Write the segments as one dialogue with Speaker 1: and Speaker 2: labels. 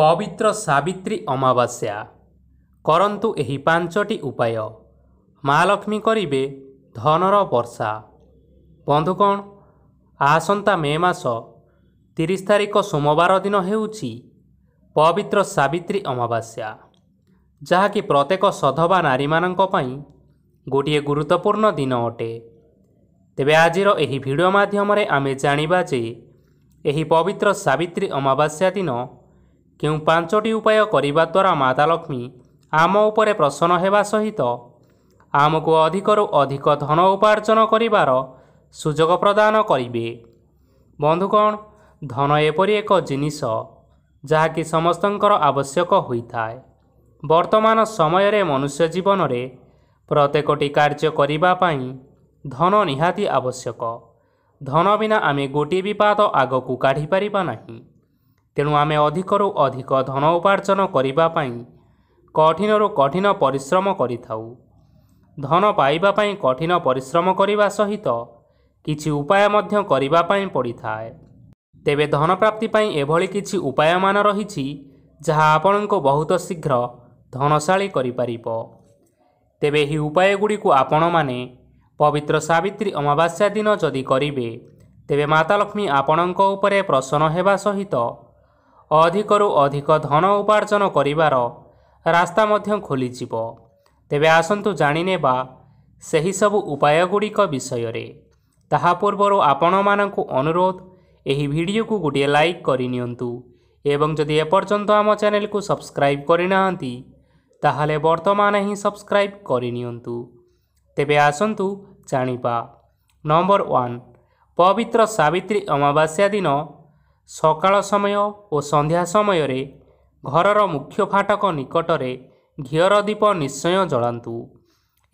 Speaker 1: ପବିତ୍ର ସାବିତ୍ରୀ ଅମାବାସ୍ୟା କରନ୍ତୁ ଏହି ପାଞ୍ଚଟି ଉପାୟ ମା ଲକ୍ଷ୍ମୀ କରିବେ ଧନର ବର୍ଷା ବନ୍ଧୁ କ'ଣ ଆସନ୍ତା ମେ ମାସ ତିରିଶ ତାରିଖ ସୋମବାର ଦିନ ହେଉଛି ପବିତ୍ର ସାବିତ୍ରୀ ଅମାବାସ୍ୟା ଯାହାକି ପ୍ରତ୍ୟେକ ସଧବା ନାରୀମାନଙ୍କ ପାଇଁ ଗୋଟିଏ ଗୁରୁତ୍ୱପୂର୍ଣ୍ଣ ଦିନ ଅଟେ ତେବେ ଆଜିର ଏହି ଭିଡ଼ିଓ ମାଧ୍ୟମରେ ଆମେ ଜାଣିବା ଯେ ଏହି ପବିତ୍ର ସାବିତ୍ରୀ ଅମାବାସ୍ୟା ଦିନ କେଉଁ ପାଞ୍ଚଟି ଉପାୟ କରିବା ଦ୍ୱାରା ମାତା ଲକ୍ଷ୍ମୀ ଆମ ଉପରେ ପ୍ରସନ୍ନ ହେବା ସହିତ ଆମକୁ ଅଧିକରୁ ଅଧିକ ଧନ ଉପାର୍ଜନ କରିବାର ସୁଯୋଗ ପ୍ରଦାନ କରିବେ ବନ୍ଧୁଗଣ ଧନ ଏପରି ଏକ ଜିନିଷ ଯାହାକି ସମସ୍ତଙ୍କର ଆବଶ୍ୟକ ହୋଇଥାଏ ବର୍ତ୍ତମାନ ସମୟରେ ମନୁଷ୍ୟ ଜୀବନରେ ପ୍ରତ୍ୟେକଟି କାର୍ଯ୍ୟ କରିବା ପାଇଁ ଧନ ନିହାତି ଆବଶ୍ୟକ ଧନ ବିନା ଆମେ ଗୋଟିଏ ବିପାଦ ଆଗକୁ କାଢ଼ିପାରିବା ନାହିଁ ତେଣୁ ଆମେ ଅଧିକରୁ ଅଧିକ ଧନ ଉପାର୍ଜନ କରିବା ପାଇଁ କଠିନରୁ କଠିନ ପରିଶ୍ରମ କରିଥାଉ ଧନ ପାଇବା ପାଇଁ କଠିନ ପରିଶ୍ରମ କରିବା ସହିତ କିଛି ଉପାୟ ମଧ୍ୟ କରିବା ପାଇଁ ପଡ଼ିଥାଏ ତେବେ ଧନପ୍ରାପ୍ତି ପାଇଁ ଏଭଳି କିଛି ଉପାୟମାନ ରହିଛି ଯାହା ଆପଣଙ୍କୁ ବହୁତ ଶୀଘ୍ର ଧନଶାଳୀ କରିପାରିବ ତେବେ ଏହି ଉପାୟଗୁଡ଼ିକୁ ଆପଣମାନେ ପବିତ୍ର ସାବିତ୍ରୀ ଅମାବାସ୍ୟା ଦିନ ଯଦି କରିବେ ତେବେ ମାତାଲକ୍ଷ୍ମୀ ଆପଣଙ୍କ ଉପରେ ପ୍ରସନ୍ନ ହେବା ସହିତ ଅଧିକରୁ ଅଧିକ ଧନ ଉପାର୍ଜନ କରିବାର ରାସ୍ତା ମଧ୍ୟ ଖୋଲିଯିବ ତେବେ ଆସନ୍ତୁ ଜାଣିନେବା ସେହିସବୁ ଉପାୟଗୁଡ଼ିକ ବିଷୟରେ ତାହା ପୂର୍ବରୁ ଆପଣମାନଙ୍କୁ ଅନୁରୋଧ ଏହି ଭିଡ଼ିଓକୁ ଗୋଟିଏ ଲାଇକ୍ କରିନିଅନ୍ତୁ ଏବଂ ଯଦି ଏପର୍ଯ୍ୟନ୍ତ ଆମ ଚ୍ୟାନେଲକୁ ସବସ୍କ୍ରାଇବ୍ କରିନାହାନ୍ତି ତାହେଲେ ବର୍ତ୍ତମାନ ହିଁ ସବସ୍କ୍ରାଇବ୍ କରିନିଅନ୍ତୁ ତେବେ ଆସନ୍ତୁ ଜାଣିବା ନମ୍ବର ୱାନ୍ ପବିତ୍ର ସାବିତ୍ରୀ ଅମାବାସ୍ୟା ଦିନ ସକାଳ ସମୟ ଓ ସନ୍ଧ୍ୟା ସମୟରେ ଘରର ମୁଖ୍ୟ ଫାଟକ ନିକଟରେ ଘିଅର ଦୀପ ନିଶ୍ଚୟ ଜଳାନ୍ତୁ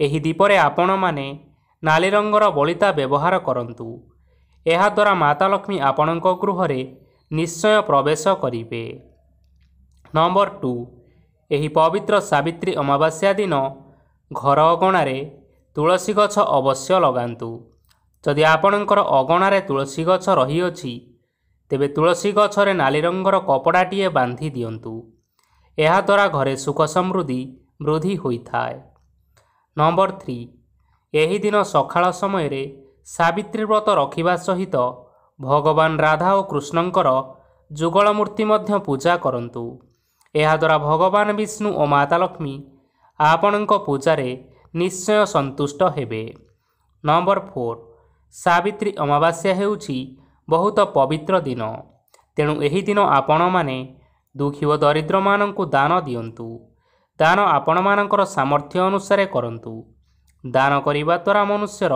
Speaker 1: ଏହି ଦୀପରେ ଆପଣମାନେ ନାଲି ରଙ୍ଗର ବଳିତା ବ୍ୟବହାର କରନ୍ତୁ ଏହାଦ୍ୱାରା ମାତା ଲକ୍ଷ୍ମୀ ଆପଣଙ୍କ ଗୃହରେ ନିଶ୍ଚୟ ପ୍ରବେଶ କରିବେ ନମ୍ବର ଟୁ ଏହି ପବିତ୍ର ସାବିତ୍ରୀ ଅମାବାସ୍ୟା ଦିନ ଘର ଅଗଣାରେ ତୁଳସୀ ଗଛ ଅବଶ୍ୟ ଲଗାନ୍ତୁ ଯଦି ଆପଣଙ୍କର ଅଗଣାରେ ତୁଳସୀ ଗଛ ରହିଅଛି ତେବେ ତୁଳସୀ ଗଛରେ ନାଲି ରଙ୍ଗର କପଡ଼ାଟିଏ ବାନ୍ଧି ଦିଅନ୍ତୁ ଏହାଦ୍ୱାରା ଘରେ ସୁଖ ସମୃଦ୍ଧି ବୃଦ୍ଧି ହୋଇଥାଏ ନମ୍ବର ଥ୍ରୀ ଏହିଦିନ ସକାଳ ସମୟରେ ସାବିତ୍ରୀ ବ୍ରତ ରଖିବା ସହିତ ଭଗବାନ ରାଧା ଓ କୃଷ୍ଣଙ୍କର ଯୁଗଳ ମୂର୍ତ୍ତି ମଧ୍ୟ ପୂଜା କରନ୍ତୁ ଏହାଦ୍ୱାରା ଭଗବାନ ବିଷ୍ଣୁ ଓ ମାତା ଲକ୍ଷ୍ମୀ ଆପଣଙ୍କ ପୂଜାରେ ନିଶ୍ଚୟ ସନ୍ତୁଷ୍ଟ ହେବେ ନମ୍ବର ଫୋର୍ ସାବିତ୍ରୀ ଅମାବାସ୍ୟା ହେଉଛି ବହୁତ ପବିତ୍ର ଦିନ ତେଣୁ ଏହି ଦିନ ଆପଣମାନେ ଦୁଃଖୀ ଓ ଦରିଦ୍ରମାନଙ୍କୁ ଦାନ ଦିଅନ୍ତୁ ଦାନ ଆପଣମାନଙ୍କର ସାମର୍ଥ୍ୟ ଅନୁସାରେ କରନ୍ତୁ ଦାନ କରିବା ଦ୍ୱାରା ମନୁଷ୍ୟର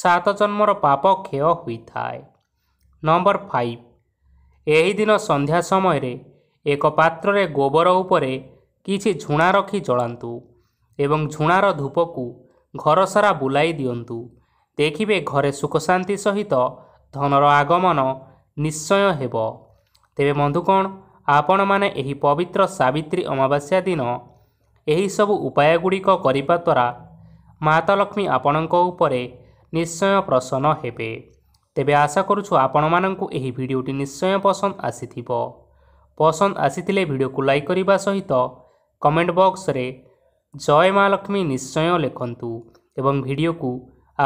Speaker 1: ସାତ ଜନ୍ମର ପାପ କ୍ଷୟ ହୋଇଥାଏ ନମ୍ବର ଫାଇଭ୍ ଏହି ଦିନ ସନ୍ଧ୍ୟା ସମୟରେ ଏକ ପାତ୍ରରେ ଗୋବର ଉପରେ କିଛି ଝୁଣା ରଖି ଜଳାନ୍ତୁ ଏବଂ ଝୁଣାର ଧୂପକୁ ଘର ସାରା ବୁଲାଇ ଦିଅନ୍ତୁ ଦେଖିବେ ଘରେ ସୁଖଶାନ୍ତି ସହିତ ଧନର ଆଗମନ ନିଶ୍ଚୟ ହେବ ତେବେ ବନ୍ଧୁକଣ ଆପଣମାନେ ଏହି ପବିତ୍ର ସାବିତ୍ରୀ ଅମାବାସ୍ୟା ଦିନ ଏହିସବୁ ଉପାୟଗୁଡ଼ିକ କରିବା ଦ୍ୱାରା ମାତା ଲକ୍ଷ୍ମୀ ଆପଣଙ୍କ ଉପରେ ନିଶ୍ଚୟ ପ୍ରସନ୍ନ ହେବେ ତେବେ ଆଶା କରୁଛୁ ଆପଣମାନଙ୍କୁ ଏହି ଭିଡ଼ିଓଟି ନିଶ୍ଚୟ ପସନ୍ଦ ଆସିଥିବ ପସନ୍ଦ ଆସିଥିଲେ ଭିଡ଼ିଓକୁ ଲାଇକ୍ କରିବା ସହିତ କମେଣ୍ଟ ବକ୍ସରେ ଜୟ ମା ଲକ୍ଷ୍ମୀ ନିଶ୍ଚୟ ଲେଖନ୍ତୁ ଏବଂ ଭିଡ଼ିଓକୁ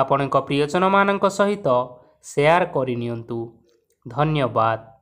Speaker 1: ଆପଣଙ୍କ ପ୍ରିୟଜନମାନଙ୍କ ସହିତ शेयर करनी धन्यवाद